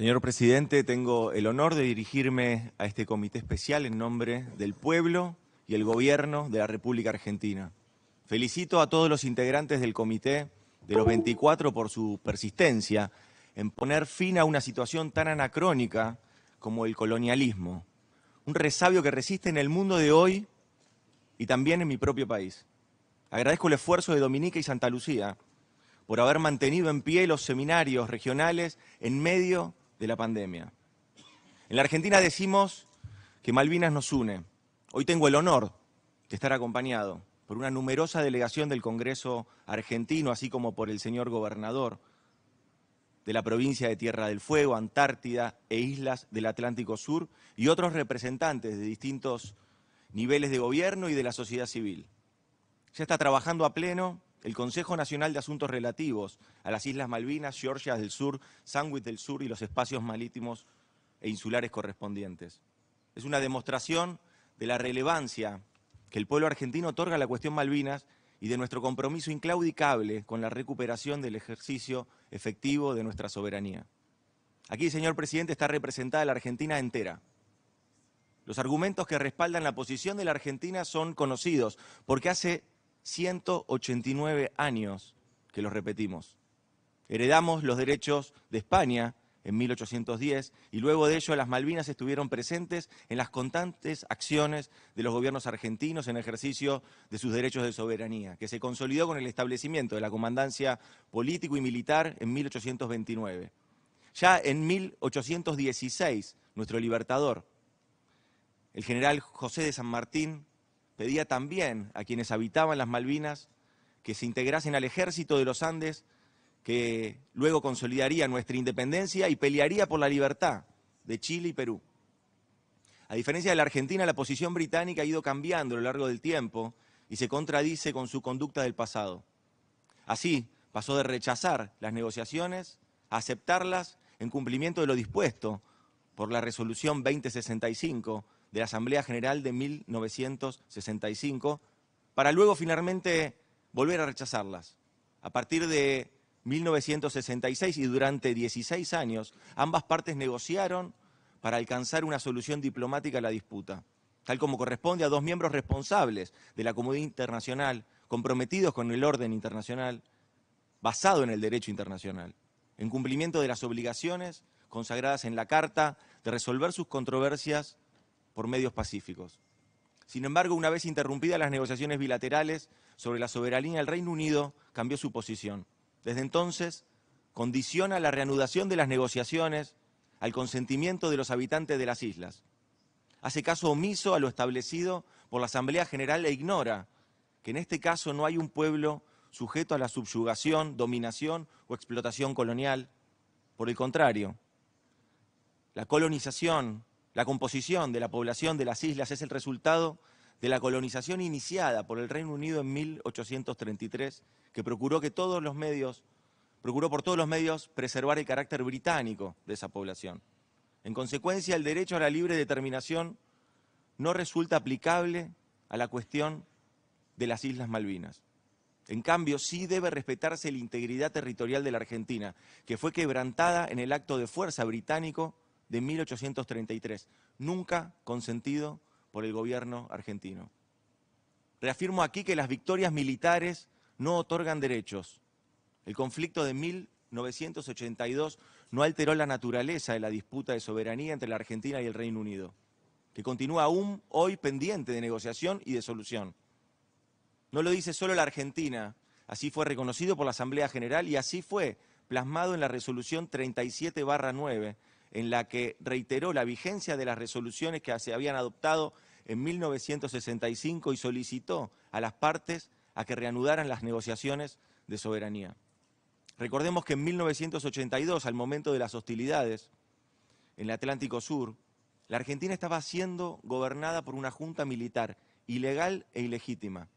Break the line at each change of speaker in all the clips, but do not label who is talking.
Señor presidente, tengo el honor de dirigirme a este comité especial en nombre del pueblo y el gobierno de la República Argentina. Felicito a todos los integrantes del comité de los 24 por su persistencia en poner fin a una situación tan anacrónica como el colonialismo, un resabio que resiste en el mundo de hoy y también en mi propio país. Agradezco el esfuerzo de Dominica y Santa Lucía por haber mantenido en pie los seminarios regionales en medio de la pandemia. En la Argentina decimos que Malvinas nos une. Hoy tengo el honor de estar acompañado por una numerosa delegación del Congreso argentino, así como por el señor gobernador de la provincia de Tierra del Fuego, Antártida e Islas del Atlántico Sur, y otros representantes de distintos niveles de gobierno y de la sociedad civil. Ya está trabajando a pleno el Consejo Nacional de Asuntos Relativos a las Islas Malvinas, Georgia del Sur, Sandwich del Sur y los espacios marítimos e insulares correspondientes. Es una demostración de la relevancia que el pueblo argentino otorga a la cuestión Malvinas y de nuestro compromiso inclaudicable con la recuperación del ejercicio efectivo de nuestra soberanía. Aquí, señor presidente, está representada la Argentina entera. Los argumentos que respaldan la posición de la Argentina son conocidos, porque hace 189 años que los repetimos. Heredamos los derechos de España en 1810 y luego de ello las Malvinas estuvieron presentes en las constantes acciones de los gobiernos argentinos en ejercicio de sus derechos de soberanía, que se consolidó con el establecimiento de la comandancia político y militar en 1829. Ya en 1816, nuestro libertador, el general José de San Martín, pedía también a quienes habitaban las Malvinas que se integrasen al ejército de los Andes, que luego consolidaría nuestra independencia y pelearía por la libertad de Chile y Perú. A diferencia de la Argentina, la posición británica ha ido cambiando a lo largo del tiempo y se contradice con su conducta del pasado. Así, pasó de rechazar las negociaciones a aceptarlas en cumplimiento de lo dispuesto por la resolución 2065 de la Asamblea General de 1965, para luego finalmente volver a rechazarlas. A partir de 1966 y durante 16 años, ambas partes negociaron para alcanzar una solución diplomática a la disputa, tal como corresponde a dos miembros responsables de la comunidad internacional, comprometidos con el orden internacional, basado en el derecho internacional, en cumplimiento de las obligaciones consagradas en la Carta de resolver sus controversias por medios pacíficos. Sin embargo, una vez interrumpidas las negociaciones bilaterales sobre la soberanía del Reino Unido, cambió su posición. Desde entonces, condiciona la reanudación de las negociaciones al consentimiento de los habitantes de las islas. Hace caso omiso a lo establecido por la Asamblea General e ignora que en este caso no hay un pueblo sujeto a la subyugación, dominación o explotación colonial. Por el contrario, la colonización la composición de la población de las islas es el resultado de la colonización iniciada por el Reino Unido en 1833, que procuró que todos los medios, procuró por todos los medios preservar el carácter británico de esa población. En consecuencia, el derecho a la libre determinación no resulta aplicable a la cuestión de las Islas Malvinas. En cambio, sí debe respetarse la integridad territorial de la Argentina, que fue quebrantada en el acto de fuerza británico de 1833, nunca consentido por el gobierno argentino. Reafirmo aquí que las victorias militares no otorgan derechos. El conflicto de 1982 no alteró la naturaleza de la disputa de soberanía entre la Argentina y el Reino Unido, que continúa aún hoy pendiente de negociación y de solución. No lo dice solo la Argentina, así fue reconocido por la Asamblea General y así fue plasmado en la resolución 37-9 en la que reiteró la vigencia de las resoluciones que se habían adoptado en 1965 y solicitó a las partes a que reanudaran las negociaciones de soberanía. Recordemos que en 1982, al momento de las hostilidades en el Atlántico Sur, la Argentina estaba siendo gobernada por una junta militar ilegal e ilegítima,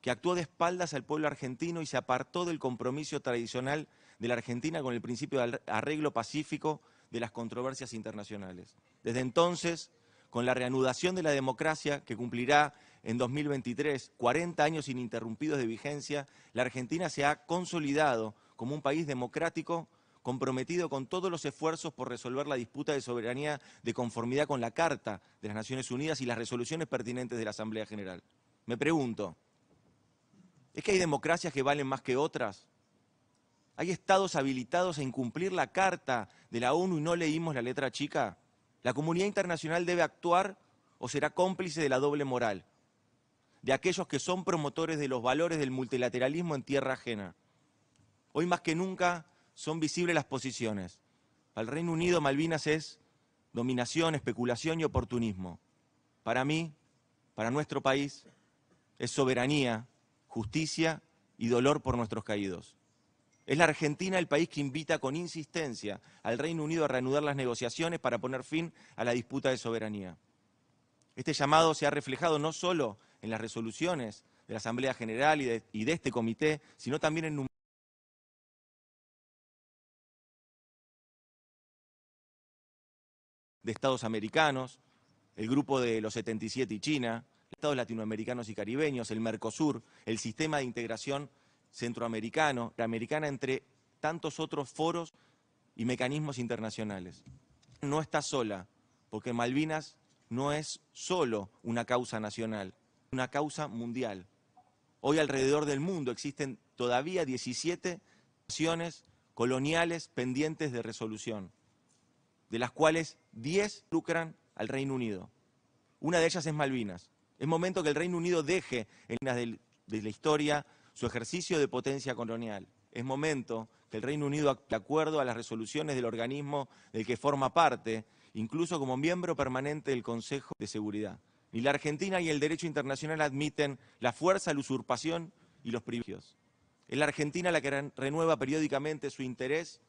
que actuó de espaldas al pueblo argentino y se apartó del compromiso tradicional de la Argentina con el principio de arreglo pacífico de las controversias internacionales. Desde entonces, con la reanudación de la democracia, que cumplirá en 2023 40 años ininterrumpidos de vigencia, la Argentina se ha consolidado como un país democrático comprometido con todos los esfuerzos por resolver la disputa de soberanía de conformidad con la Carta de las Naciones Unidas y las resoluciones pertinentes de la Asamblea General. Me pregunto, ¿es que hay democracias que valen más que otras? ¿Hay estados habilitados a incumplir la carta de la ONU y no leímos la letra chica? ¿La comunidad internacional debe actuar o será cómplice de la doble moral? De aquellos que son promotores de los valores del multilateralismo en tierra ajena. Hoy más que nunca son visibles las posiciones. Para el Reino Unido, Malvinas es dominación, especulación y oportunismo. Para mí, para nuestro país, es soberanía, justicia y dolor por nuestros caídos. Es la Argentina el país que invita con insistencia al Reino Unido a reanudar las negociaciones para poner fin a la disputa de soberanía. Este llamado se ha reflejado no solo en las resoluciones de la Asamblea General y de, este comité, sino también en de estados americanos, el grupo de los 77 y China, estados latinoamericanos y caribeños, el Mercosur, el sistema de integración centroamericano, la americana, entre tantos otros foros y mecanismos internacionales. No está sola, porque Malvinas no es solo una causa nacional, una causa mundial. Hoy alrededor del mundo existen todavía 17 naciones coloniales pendientes de resolución, de las cuales 10 lucran al Reino Unido. Una de ellas es Malvinas. Es momento que el Reino Unido deje en las de la historia su ejercicio de potencia colonial. Es momento que el Reino Unido actúe de acuerdo a las resoluciones del organismo del que forma parte, incluso como miembro permanente del Consejo de Seguridad. Ni la Argentina y el derecho internacional admiten la fuerza, la usurpación y los privilegios. Es la Argentina la que renueva periódicamente su interés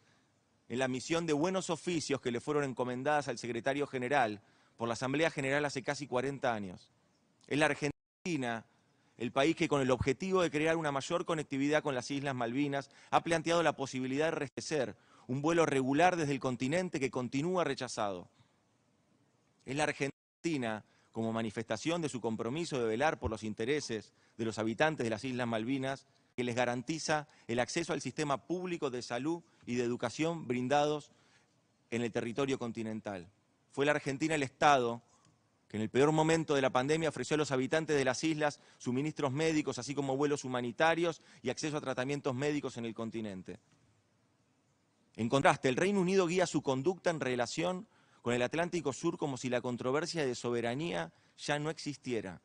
en la misión de buenos oficios que le fueron encomendadas al secretario general por la Asamblea General hace casi 40 años. Es la Argentina el país que con el objetivo de crear una mayor conectividad con las Islas Malvinas ha planteado la posibilidad de rechazar un vuelo regular desde el continente que continúa rechazado. Es la Argentina, como manifestación de su compromiso de velar por los intereses de los habitantes de las Islas Malvinas, que les garantiza el acceso al sistema público de salud y de educación brindados en el territorio continental. Fue la Argentina el Estado que en el peor momento de la pandemia ofreció a los habitantes de las islas suministros médicos, así como vuelos humanitarios y acceso a tratamientos médicos en el continente. En contraste, el Reino Unido guía su conducta en relación con el Atlántico Sur como si la controversia de soberanía ya no existiera.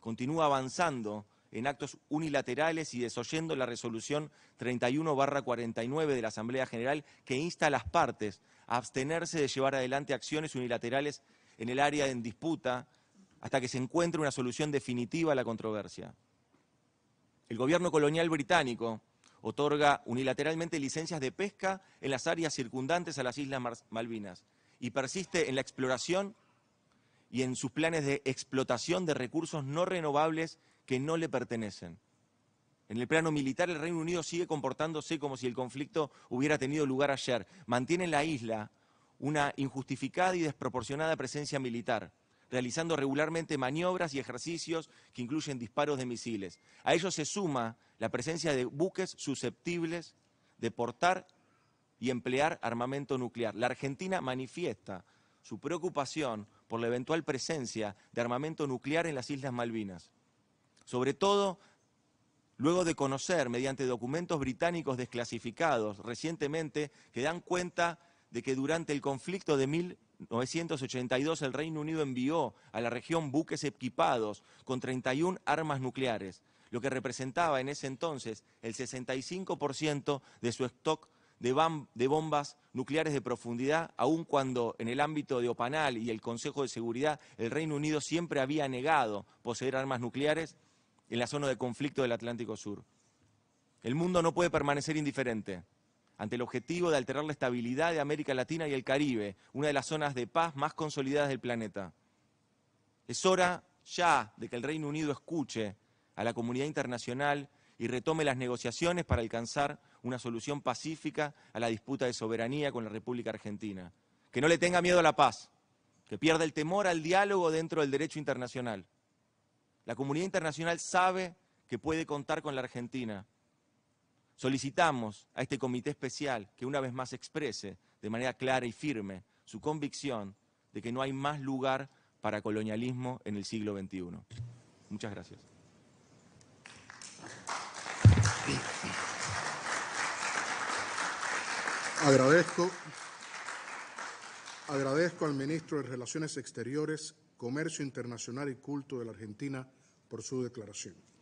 Continúa avanzando en actos unilaterales y desoyendo la resolución 31-49 de la Asamblea General que insta a las partes a abstenerse de llevar adelante acciones unilaterales en el área en disputa hasta que se encuentre una solución definitiva a la controversia. El gobierno colonial británico otorga unilateralmente licencias de pesca en las áreas circundantes a las Islas Malvinas y persiste en la exploración y en sus planes de explotación de recursos no renovables que no le pertenecen. En el plano militar, el Reino Unido sigue comportándose como si el conflicto hubiera tenido lugar ayer. Mantiene la isla una injustificada y desproporcionada presencia militar, realizando regularmente maniobras y ejercicios que incluyen disparos de misiles. A ello se suma la presencia de buques susceptibles de portar y emplear armamento nuclear. La Argentina manifiesta su preocupación por la eventual presencia de armamento nuclear en las Islas Malvinas, sobre todo luego de conocer mediante documentos británicos desclasificados recientemente que dan cuenta de que durante el conflicto de 1982 el Reino Unido envió a la región buques equipados con 31 armas nucleares, lo que representaba en ese entonces el 65% de su stock de, bombas nucleares de profundidad, aun cuando en el ámbito de Opanal y el Consejo de Seguridad el Reino Unido siempre había negado poseer armas nucleares en la zona de conflicto del Atlántico Sur. El mundo no puede permanecer indiferente ante el objetivo de alterar la estabilidad de América Latina y el Caribe, una de las zonas de paz más consolidadas del planeta. Es hora ya de que el Reino Unido escuche a la comunidad internacional y retome las negociaciones para alcanzar una solución pacífica a la disputa de soberanía con la República Argentina. Que no le tenga miedo a la paz, que pierda el temor al diálogo dentro del derecho internacional. La comunidad internacional sabe que puede contar con la Argentina Solicitamos a este comité especial que una vez más exprese de manera clara y firme su convicción de que no hay más lugar para colonialismo en el siglo XXI. Muchas gracias. Agradezco, agradezco al ministro de Relaciones Exteriores, Comercio Internacional y Culto de la Argentina por su declaración.